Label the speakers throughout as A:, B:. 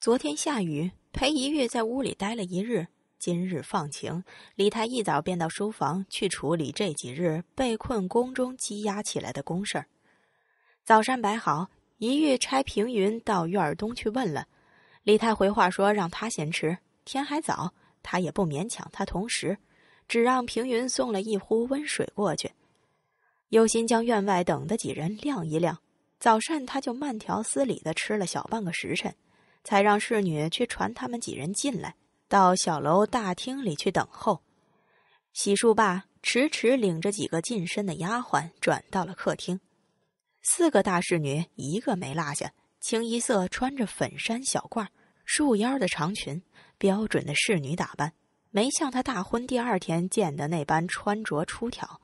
A: 昨天下雨，裴一玉在屋里待了一日。今日放晴，李太一早便到书房去处理这几日被困宫中积压起来的公事儿。早膳摆好，一玉差平云到院儿东去问了，李太回话说让他先吃，天还早，他也不勉强他同时，只让平云送了一壶温水过去，有心将院外等的几人晾一晾。早膳他就慢条斯理地吃了小半个时辰。才让侍女去传他们几人进来，到小楼大厅里去等候。洗漱罢，迟迟领着几个近身的丫鬟转到了客厅。四个大侍女一个没落下，清一色穿着粉衫小褂、束腰的长裙，标准的侍女打扮，没像她大婚第二天见的那般穿着出挑。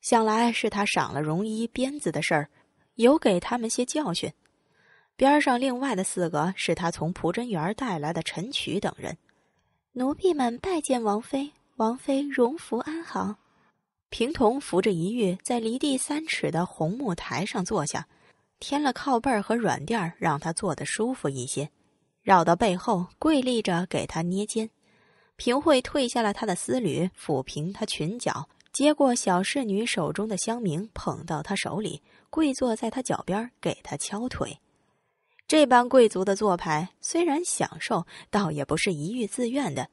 A: 想来是他赏了容衣鞭子的事儿，有给他们些教训。边上另外的四个是他从蒲贞园带来的陈渠等人，奴婢们拜见王妃，王妃荣福安好。平童扶着一玉在离地三尺的红木台上坐下，添了靠背儿和软垫儿，让他坐得舒服一些，绕到背后跪立着给他捏肩。平惠退下了他的丝履，抚平他裙角，接过小侍女手中的香茗，捧到他手里，跪坐在他脚边给他敲腿。这般贵族的做派，虽然享受，倒也不是一遇自愿的。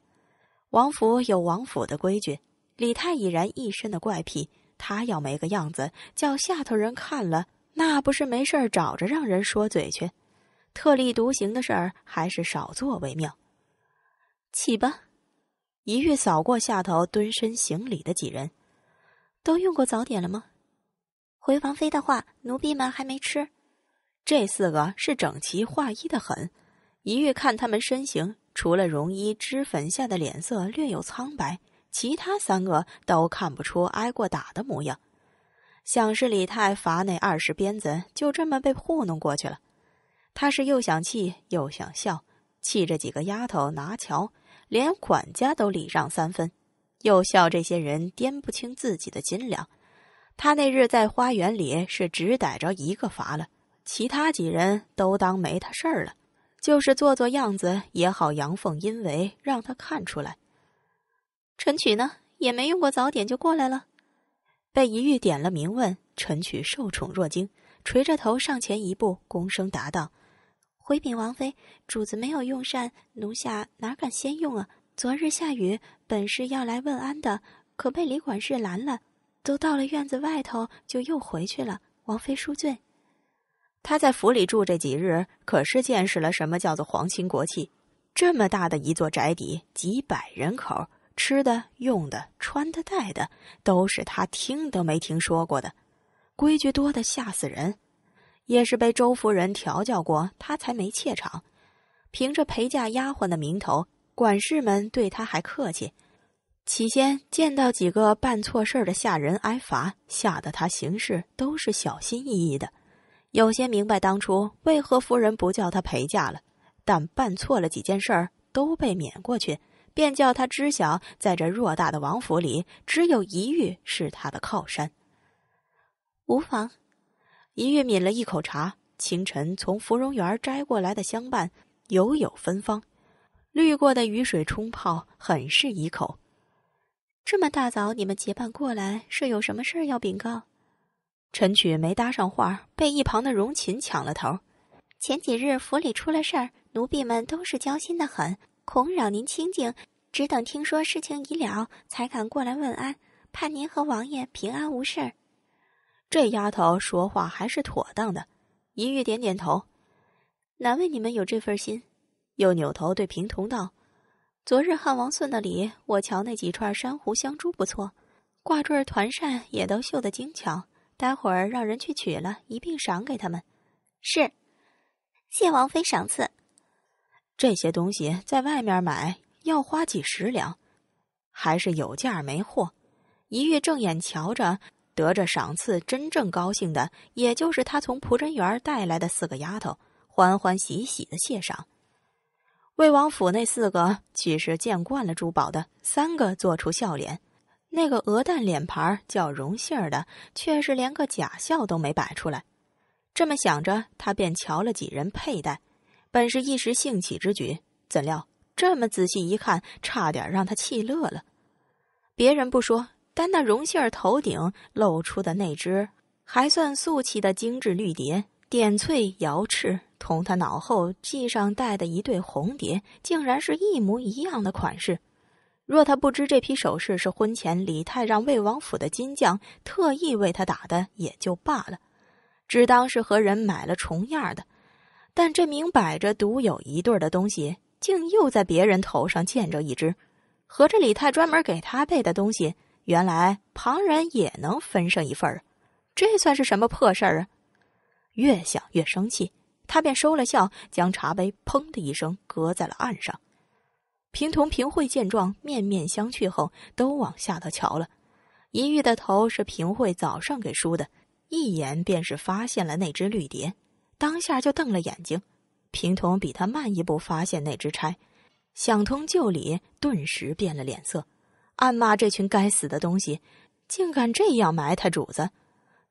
A: 王府有王府的规矩，李太已然一身的怪癖，他要没个样子，叫下头人看了，那不是没事儿找着让人说嘴去？特立独行的事儿，还是少做为妙。起吧。一遇扫过下头蹲身行礼的几人，都用过早点了吗？回王妃的话，奴婢们还没吃。这四个是整齐划一的很，一欲看他们身形，除了容衣脂粉下的脸色略有苍白，其他三个都看不出挨过打的模样。想是李太罚那二十鞭子，就这么被糊弄过去了。他是又想气又想笑，气着几个丫头拿瞧，连管家都礼让三分；又笑这些人掂不清自己的斤两。他那日在花园里是只逮着一个罚了。其他几人都当没他事儿了，就是做做样子也好，阳奉阴违，让他看出来。陈曲呢，也没用过早点就过来了，被一玉点了名问，陈曲受宠若惊，垂着头上前一步，躬声答道：“回禀王妃，主子没有用膳，奴下哪敢先用啊？昨日下雨，本是要来问安的，可被李管事拦了，都到了院子外头，就又回去了。王妃恕罪。”他在府里住这几日，可是见识了什么叫做皇亲国戚。这么大的一座宅邸，几百人口，吃的、用的、穿的、戴的，都是他听都没听说过的。规矩多得吓死人，也是被周夫人调教过，他才没怯场。凭着陪嫁丫鬟的名头，管事们对他还客气。起先见到几个办错事的下人挨罚，吓得他行事都是小心翼翼的。有些明白当初为何夫人不叫他陪嫁了，但办错了几件事儿都被免过去，便叫他知晓，在这偌大的王府里，只有一玉是他的靠山。无妨，一玉抿了一口茶，清晨从芙蓉园摘过来的香瓣犹有芬芳，滤过的雨水冲泡，很是一口。这么大早你们结伴过来，是有什么事儿要禀告？陈曲没搭上话，被一旁的荣琴抢了头。前几日府里出了事儿，奴婢们都是交心的很，恐扰您清静，只等听说事情已了，才敢过来问安，盼您和王爷平安无事儿。这丫头说话还是妥当的。一玉点点头，难为你们有这份心。又扭头对平童道：“昨日汉王送的礼，我瞧那几串珊瑚香珠不错，挂坠团扇也都绣得精巧。”待会儿让人去取了，一并赏给他们。是，谢王妃赏赐。这些东西在外面买要花几十两，还是有价没货。一月正眼瞧着得着赏赐，真正高兴的，也就是他从蒲真园带来的四个丫头，欢欢喜喜的谢赏。魏王府那四个，岂是见惯了珠宝的？三个做出笑脸。那个鹅蛋脸盘叫荣杏儿的，却是连个假笑都没摆出来。这么想着，他便瞧了几人佩戴，本是一时兴起之举，怎料这么仔细一看，差点让他气乐了。别人不说，单那荣杏儿头顶露出的那只还算素气的精致绿蝶，点翠摇翅，同他脑后系上戴的一对红蝶，竟然是一模一样的款式。若他不知这批首饰是婚前李太让魏王府的金匠特意为他打的，也就罢了，只当是和人买了重样的。但这明摆着独有一对的东西，竟又在别人头上见着一只，合着李太专门给他备的东西，原来旁人也能分上一份儿，这算是什么破事儿？越想越生气，他便收了笑，将茶杯“砰”的一声搁在了案上。平同、平慧见状，面面相觑后，都往下头瞧了。一玉的头是平慧早上给梳的，一眼便是发现了那只绿蝶，当下就瞪了眼睛。平同比他慢一步发现那只钗，想通就理，顿时变了脸色，暗骂这群该死的东西，竟敢这样埋汰主子。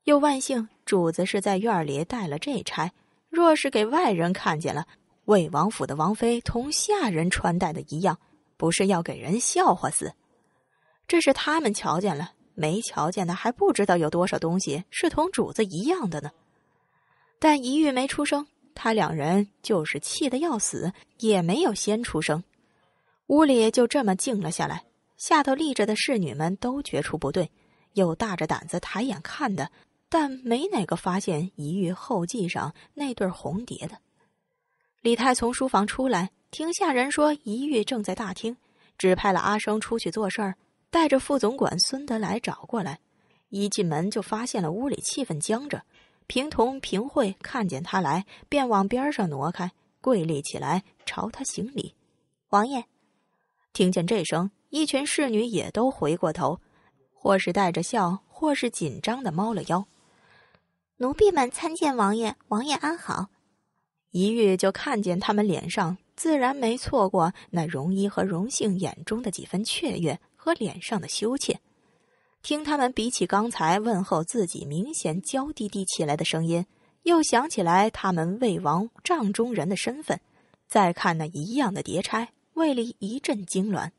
A: 又万幸，主子是在院里带了这钗，若是给外人看见了。魏王府的王妃同下人穿戴的一样，不是要给人笑话死？这是他们瞧见了，没瞧见的还不知道有多少东西是同主子一样的呢。但一玉没出声，他两人就是气得要死，也没有先出声。屋里就这么静了下来，下头立着的侍女们都觉出不对，有大着胆子抬眼看的，但没哪个发现一玉后髻上那对红蝶的。李太从书房出来，听下人说一玉正在大厅，只派了阿生出去做事儿，带着副总管孙德来找过来。一进门就发现了屋里气氛僵着，平同平惠看见他来，便往边上挪开，跪立起来朝他行礼。王爷，听见这声，一群侍女也都回过头，或是带着笑，或是紧张的猫了腰。奴婢们参见王爷，王爷安好。一遇就看见他们脸上，自然没错过那容一和荣幸眼中的几分雀跃和脸上的羞怯。听他们比起刚才问候自己，明显娇滴滴起来的声音，又想起来他们魏王帐中人的身份，再看那一样的叠钗，胃里一阵痉挛。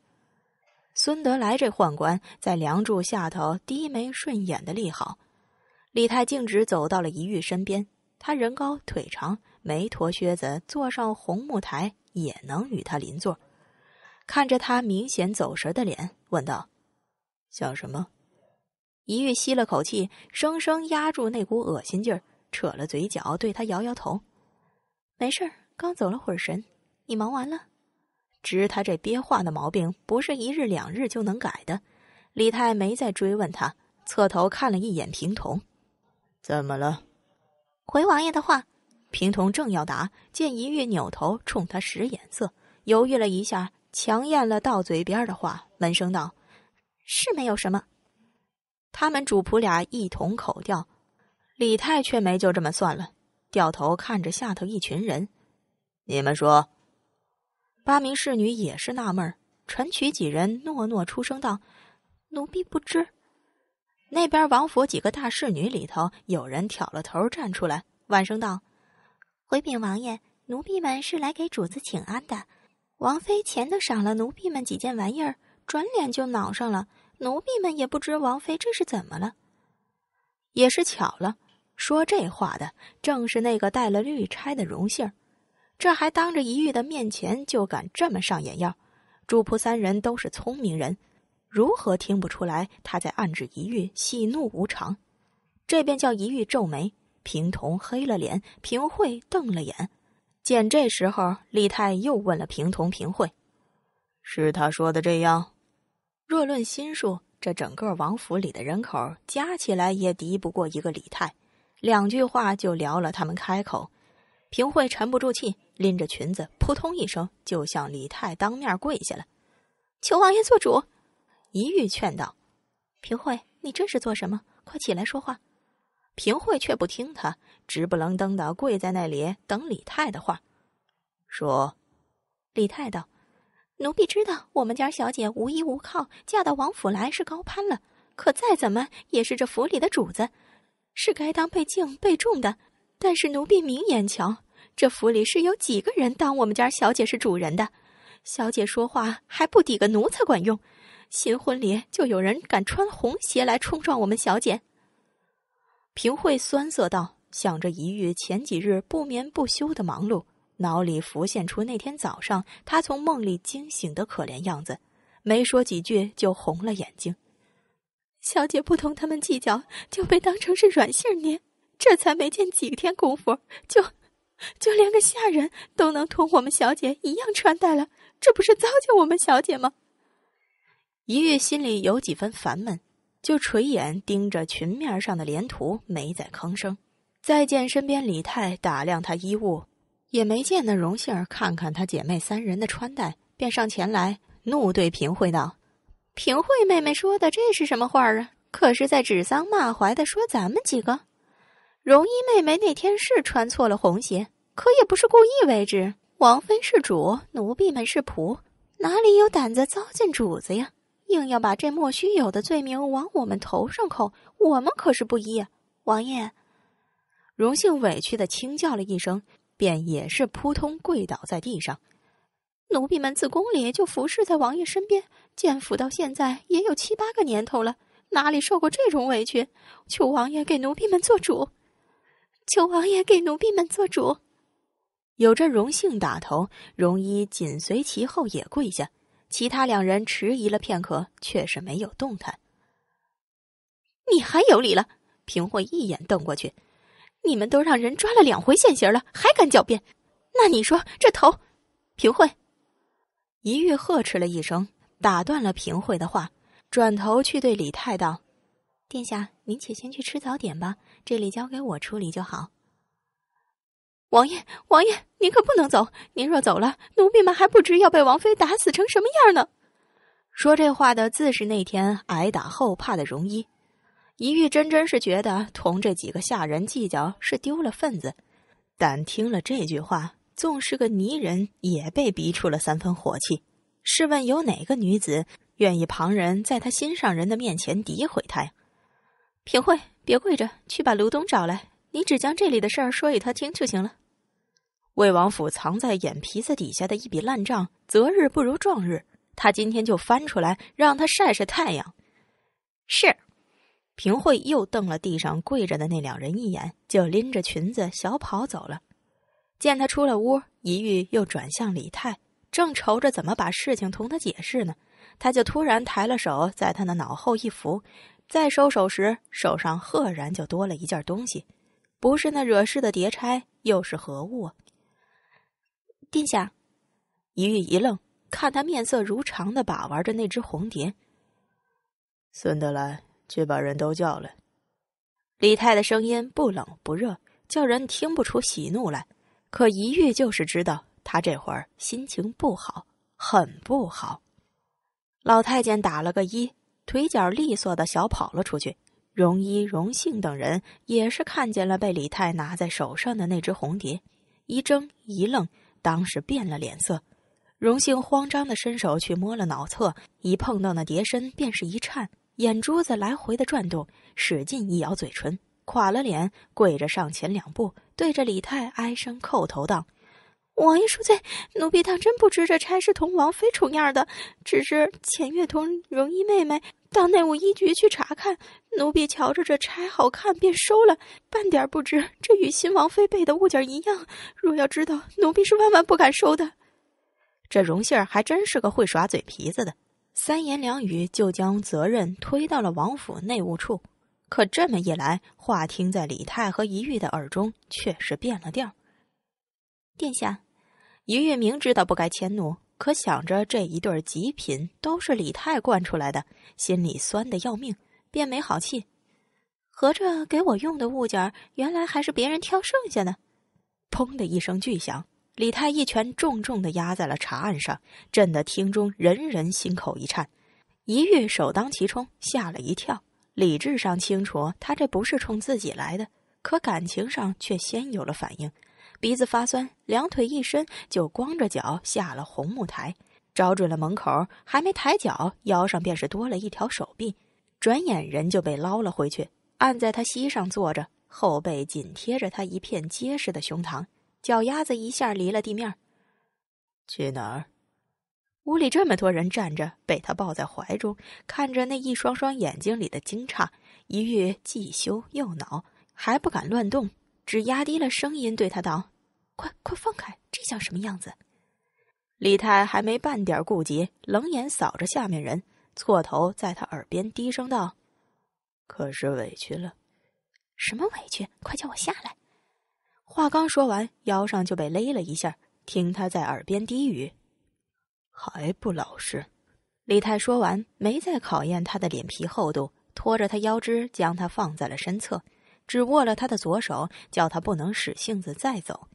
A: 孙德来这宦官在梁柱下头低眉顺眼的立好，李泰径直走到了一玉身边。他人高腿长。没脱靴子，坐上红木台也能与他邻座。看着他明显走神的脸，问道：“想什么？”一玉吸了口气，生生压住那股恶心劲儿，扯了嘴角，对他摇摇头：“没事儿，刚走了会儿神。”“你忙完了？”知他这憋话的毛病不是一日两日就能改的，李太没再追问，他侧头看了一眼平童：“怎么了？”“回王爷的话。”平童正要答，见一玉扭头冲他使眼色，犹豫了一下，强咽了到嘴边的话，闷声道：“是没有什么。”他们主仆俩一同口调，李太却没就这么算了，掉头看着下头一群人：“你们说。”八名侍女也是纳闷儿，陈渠几人诺诺出声道：“奴婢不知。”那边王府几个大侍女里头，有人挑了头站出来，晚声道。回禀王爷，奴婢们是来给主子请安的。王妃前头赏了奴婢们几件玩意儿，转脸就恼上了。奴婢们也不知王妃这是怎么了。也是巧了，说这话的正是那个带了绿钗的荣杏儿，这还当着一玉的面前就敢这么上眼药。主仆三人都是聪明人，如何听不出来他在暗指一玉喜怒无常？这便叫一玉皱眉。平同黑了脸，平慧瞪了眼。见这时候，李泰又问了平同、平慧：“是他说的这样？”若论心术，这整个王府里的人口加起来也敌不过一个李泰。两句话就聊了他们开口。平慧沉不住气，拎着裙子扑通一声就向李泰当面跪下了：“求王爷做主！”一玉劝道：“平慧，你这是做什么？快起来说话。”平惠却不听他，直不楞登的跪在那里等李太的话。说：“李太道，奴婢知道我们家小姐无依无靠，嫁到王府来是高攀了。可再怎么也是这府里的主子，是该当被敬被重的。但是奴婢明眼瞧，这府里是有几个人当我们家小姐是主人的。小姐说话还不抵个奴才管用。新婚礼就有人敢穿红鞋来冲撞我们小姐。”平惠酸涩道：“想着一玉前几日不眠不休的忙碌，脑里浮现出那天早上他从梦里惊醒的可怜样子，没说几句就红了眼睛。小姐不同他们计较，就被当成是软性捏，这才没见几天功夫，就就连个下人都能同我们小姐一样穿戴了，这不是糟践我们小姐吗？”一玉心里有几分烦闷。就垂眼盯着裙面上的连图，没再吭声。再见，身边李太打量她衣物，也没见那荣杏儿看看她姐妹三人的穿戴，便上前来怒对平惠道：“平惠妹妹说的这是什么话啊？可是在指桑骂槐的说咱们几个？荣衣妹妹那天是穿错了红鞋，可也不是故意为之。王妃是主，奴婢们是仆，哪里有胆子糟践主子呀？”硬要把这莫须有的罪名往我们头上扣，我们可是不依！王爷，荣幸委屈的轻叫了一声，便也是扑通跪倒在地上。奴婢们自宫里就服侍在王爷身边，建府到现在也有七八个年头了，哪里受过这种委屈？求王爷给奴婢们做主！求王爷给奴婢们做主！有着荣幸打头，荣一紧随其后也跪下。其他两人迟疑了片刻，却是没有动弹。你还有理了？平惠一眼瞪过去，你们都让人抓了两回现行了，还敢狡辩？那你说这头？平惠一玉呵斥了一声，打断了平惠的话，转头去对李太道：“殿下，您且先去吃早点吧，这里交给我处理就好。”王爷，王爷，您可不能走！您若走了，奴婢们还不知要被王妃打死成什么样呢。说这话的，自是那天挨打后怕的容一。一玉真真是觉得同这几个下人计较是丢了份子，但听了这句话，纵是个泥人也被逼出了三分火气。试问有哪个女子愿意旁人在她心上人的面前诋毁她呀？平惠，别跪着，去把卢东找来。你只将这里的事儿说与他听就行了。魏王府藏在眼皮子底下的一笔烂账，择日不如撞日，他今天就翻出来，让他晒晒太阳。是，平惠又瞪了地上跪着的那两人一眼，就拎着裙子小跑走了。见他出了屋，一玉又转向李太，正愁着怎么把事情同他解释呢，他就突然抬了手，在他的脑后一扶，再收手时，手上赫然就多了一件东西，不是那惹事的叠差，又是何物？殿下，一玉一愣，看他面色如常的把玩着那只红蝶。孙德来去把人都叫来。李泰的声音不冷不热，叫人听不出喜怒来，可一玉就是知道他这会儿心情不好，很不好。老太监打了个一，腿脚利索的小跑了出去。荣一、荣幸等人也是看见了被李泰拿在手上的那只红蝶，一怔一愣。当时变了脸色，荣兴慌张的伸手去摸了脑侧，一碰到那蝶身便是一颤，眼珠子来回的转动，使劲一咬嘴唇，垮了脸，跪着上前两步，对着李太哀声叩头道：“王爷恕罪，奴婢当真不知这差事同王妃重样的，只是浅月同荣姨妹妹。”到内务一局去查看，奴婢瞧着这钗好看，便收了，半点不知这与新王妃备的物件一样。若要知道，奴婢是万万不敢收的。这容杏儿还真是个会耍嘴皮子的，三言两语就将责任推到了王府内务处。可这么一来，话听在李泰和一玉的耳中，却是变了调。殿下，一玉明知道不该迁怒。可想着这一对极品都是李太惯出来的，心里酸的要命，便没好气。合着给我用的物件，原来还是别人挑剩下的。砰的一声巨响，李太一拳重重的压在了茶案上，震得厅中人人心口一颤。一玉首当其冲，吓了一跳。理智上清楚，他这不是冲自己来的，可感情上却先有了反应。鼻子发酸，两腿一伸，就光着脚下了红木台，找准了门口，还没抬脚，腰上便是多了一条手臂，转眼人就被捞了回去，按在他膝上坐着，后背紧贴着他一片结实的胸膛，脚丫子一下离了地面。去哪儿？屋里这么多人站着，被他抱在怀中，看着那一双双眼睛里的惊诧，一遇既羞又恼，还不敢乱动。只压低了声音对他道：“快快放开，这像什么样子？”李泰还没半点顾及，冷眼扫着下面人，错头在他耳边低声道：“可是委屈了。”“什么委屈？快叫我下来！”话刚说完，腰上就被勒了一下，听他在耳边低语：“还不老实？”李泰说完，没再考验他的脸皮厚度，拖着他腰肢将他放在了身侧。只握了他的左手，叫他不能使性子再走。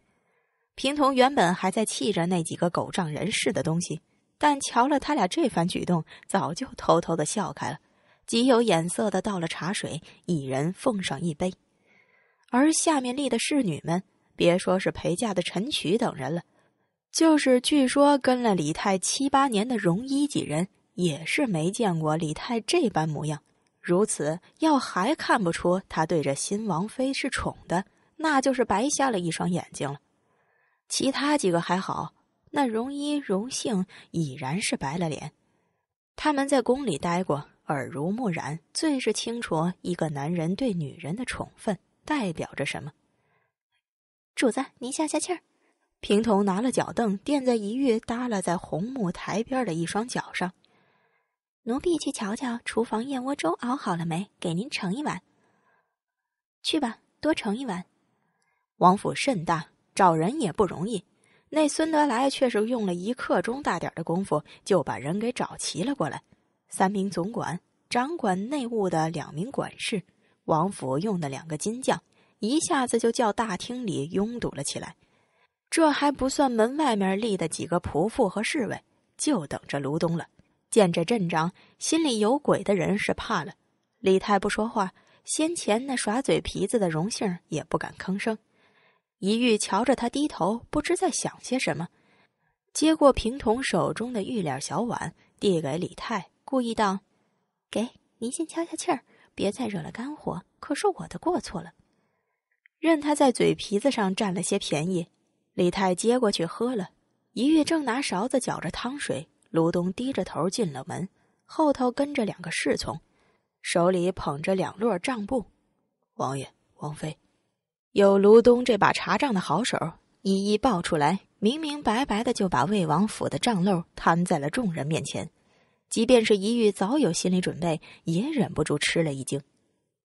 A: 平童原本还在气着那几个狗仗人势的东西，但瞧了他俩这番举动，早就偷偷的笑开了。极有眼色的倒了茶水，一人奉上一杯。而下面立的侍女们，别说是陪嫁的陈曲等人了，就是据说跟了李泰七八年的容一几人，也是没见过李泰这般模样。如此，要还看不出他对着新王妃是宠的，那就是白瞎了一双眼睛了。其他几个还好，那容一容幸已然是白了脸。他们在宫里待过，耳濡目染，最是清楚一个男人对女人的宠分代表着什么。主子，您下下气儿。平头拿了脚凳，垫在一玉耷拉在红木台边的一双脚上。奴婢去瞧瞧厨房燕窝粥熬好了没，给您盛一碗。去吧，多盛一碗。王府甚大，找人也不容易。那孙德来却是用了一刻钟大点的功夫，就把人给找齐了过来。三名总管，掌管内务的两名管事，王府用的两个金匠，一下子就叫大厅里拥堵了起来。这还不算门外面立的几个仆妇和侍卫，就等着卢东了。见这阵仗，心里有鬼的人是怕了。李太不说话，先前那耍嘴皮子的荣幸也不敢吭声。一玉瞧着他低头，不知在想些什么，接过平童手中的玉脸小碗，递给李太，故意道：“给您先消消气儿，别再惹了肝火。可是我的过错了，任他在嘴皮子上占了些便宜。”李太接过去喝了。一玉正拿勺子搅着汤水。卢东低着头进了门，后头跟着两个侍从，手里捧着两摞账簿。王爷、王妃，有卢东这把查账的好手，一一报出来，明明白白的就把魏王府的账漏摊在了众人面前。即便是一玉早有心理准备，也忍不住吃了一惊。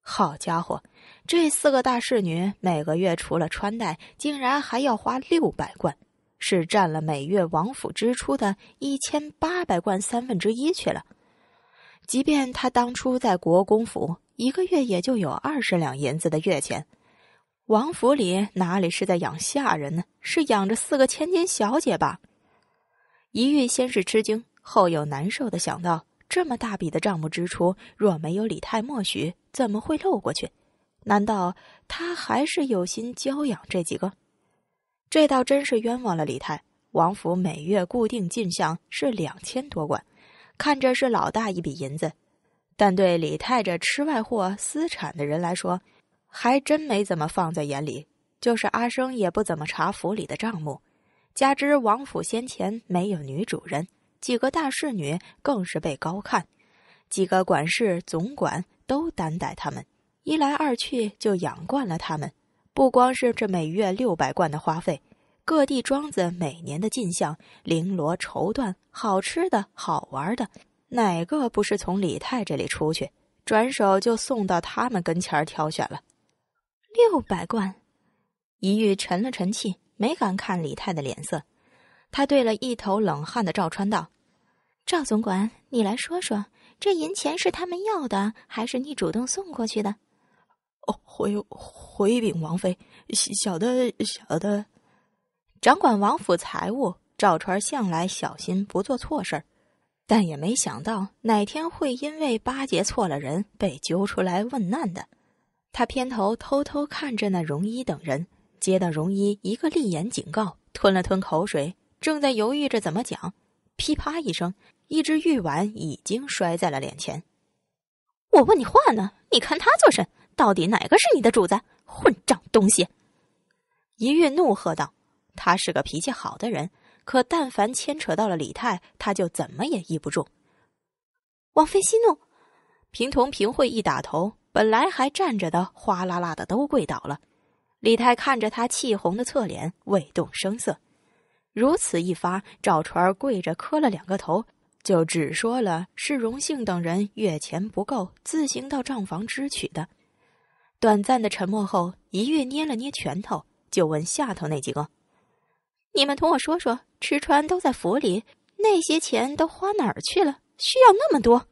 A: 好家伙，这四个大侍女每个月除了穿戴，竟然还要花六百贯！是占了每月王府支出的一千八百贯三分之一去了。即便他当初在国公府一个月也就有二十两银子的月钱，王府里哪里是在养下人呢？是养着四个千金小姐吧？一玉先是吃惊，后又难受的想到：这么大笔的账目支出，若没有李太默许，怎么会漏过去？难道他还是有心教养这几个？这倒真是冤枉了李太。王府每月固定进项是两千多贯，看着是老大一笔银子，但对李太这吃外货私产的人来说，还真没怎么放在眼里。就是阿生也不怎么查府里的账目，加之王府先前没有女主人，几个大侍女更是被高看，几个管事总管都担待他们，一来二去就养惯了他们。不光是这每月六百贯的花费，各地庄子每年的进项、绫罗绸缎、好吃的好玩的，哪个不是从李泰这里出去，转手就送到他们跟前儿挑选了？六百贯，一玉沉了沉气，没敢看李泰的脸色，他对了一头冷汗的赵川道：“赵总管，你来说说，这银钱是他们要的，还是你主动送过去的？”哦，回回禀王妃，小的小的掌管王府财务，赵川向来小心不做错事儿，但也没想到哪天会因为巴结错了人被揪出来问难的。他偏头偷偷看着那容一等人，接到容一一个厉眼警告，吞了吞口水，正在犹豫着怎么讲，噼啪一声，一只玉碗已经摔在了脸前。我问你话呢，你看他做甚？到底哪个是你的主子？混账东西！一月怒喝道：“他是个脾气好的人，可但凡牵扯到了李泰，他就怎么也抑不住。”王妃息怒，平同平惠一打头，本来还站着的，哗啦啦的都跪倒了。李泰看着他气红的侧脸，未动声色。如此一发，赵川跪着磕了两个头，就只说了是荣幸等人月钱不够，自行到账房支取的。短暂的沉默后，一月捏了捏拳头，就问下头那几个：“你们同我说说，吃穿都在府里，那些钱都花哪儿去了？需要那么多？”